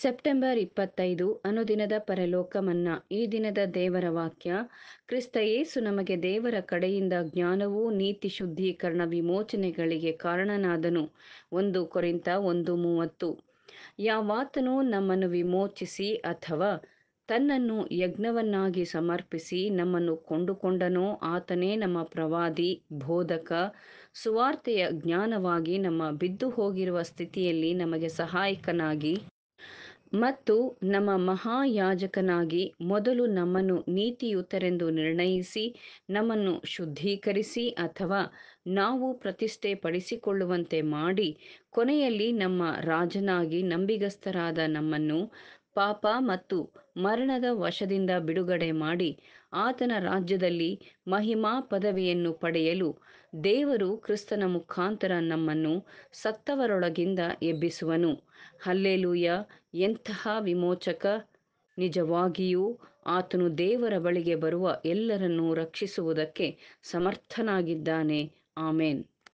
September ಇಪ್ಪತ್ತೈದು ಅನುದಿನದ ಪರಲೋಕಮನ್ನ ಈ ದಿನದ ದೇವರ ವಾಕ್ಯ ಕ್ರಿಸ್ತ ಏಸು ನಮಗೆ ದೇವರ ಕಡೆಯಿಂದ ಜ್ಞಾನವೂ ನೀತಿ ಶುದ್ಧೀಕರಣ ವಿಮೋಚನೆಗಳಿಗೆ ಕಾರಣನಾದನು ಒಂದು ಕೊರಿಂತ ಒಂದು ಮೂವತ್ತು ಯಾವಾತನು ನಮ್ಮನ್ನು ವಿಮೋಚಿಸಿ ಅಥವಾ ತನ್ನನ್ನು ಯಜ್ಞವನ್ನಾಗಿ ಸಮರ್ಪಿಸಿ ನಮ್ಮನ್ನು ಕೊಂಡುಕೊಂಡನೋ ಆತನೇ ನಮ್ಮ ಪ್ರವಾದಿ ಬೋಧಕ ಸುವಾರ್ತೆಯ ಜ್ಞಾನವಾಗಿ ನಮ್ಮ ಬಿದ್ದು ಹೋಗಿರುವ ಸ್ಥಿತಿಯಲ್ಲಿ ನಮಗೆ ಸಹಾಯಕನಾಗಿ ಮತ್ತು ನಮ್ಮ ಮಹಾಯಾಜಕನಾಗಿ ಮೊದಲು ನಮ್ಮನ್ನು ನೀತಿಯುತರೆಂದು ನಿರ್ಣಯಿಸಿ ನಮ್ಮನ್ನು ಶುದ್ಧೀಕರಿಸಿ ಅಥವಾ ನಾವು ಪ್ರತಿಷ್ಠೆ ಪಡಿಸಿಕೊಳ್ಳುವಂತೆ ಮಾಡಿ ಕೊನೆಯಲ್ಲಿ ನಮ್ಮ ರಾಜನಾಗಿ ನಂಬಿಗಸ್ತರಾದ ನಮ್ಮನ್ನು ಪಾಪ ಮತ್ತು ಮರಣದ ವಶದಿಂದ ಬಿಡುಗಡೆ ಮಾಡಿ ಆತನ ರಾಜ್ಯದಲ್ಲಿ ಮಹಿಮಾ ಪದವಿಯನ್ನು ಪಡೆಯಲು ದೇವರು ಕ್ರಿಸ್ತನ ಮುಖಾಂತರ ನಮ್ಮನ್ನು ಸತ್ತವರೊಳಗಿಂದ ಎಬ್ಬಿಸುವನು ಹಲ್ಲೆಲೂಯ ಎಂತಹ ವಿಮೋಚಕ ನಿಜವಾಗಿಯೂ ಆತನು ದೇವರ ಬಳಿಗೆ ಬರುವ ಎಲ್ಲರನ್ನೂ ರಕ್ಷಿಸುವುದಕ್ಕೆ ಸಮರ್ಥನಾಗಿದ್ದಾನೆ ಆಮೇನ್